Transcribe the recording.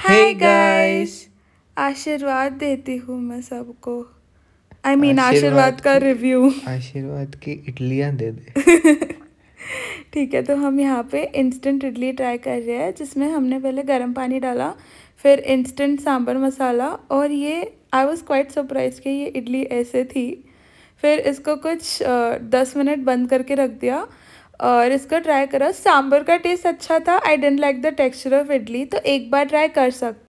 hi guys आशीर्वाद देती हूँ मैं सबको आई मीन आशीर्वाद का रिव्यू आशीर्वाद की इडलियाँ दे दे ठीक है तो हम यहाँ पे इंस्टेंट इडली ट्राई कर रहे हैं जिसमें हमने पहले गर्म पानी डाला फिर इंस्टेंट सांभर मसाला और ये आई वॉज क्वाइट सरप्राइज कि ये इडली ऐसे थी फिर इसको कुछ दस मिनट बंद करके रख दिया और इसको ट्राई करो सांभर का टेस्ट अच्छा था I didn't like the texture of idli तो एक बार ट्राई कर सकते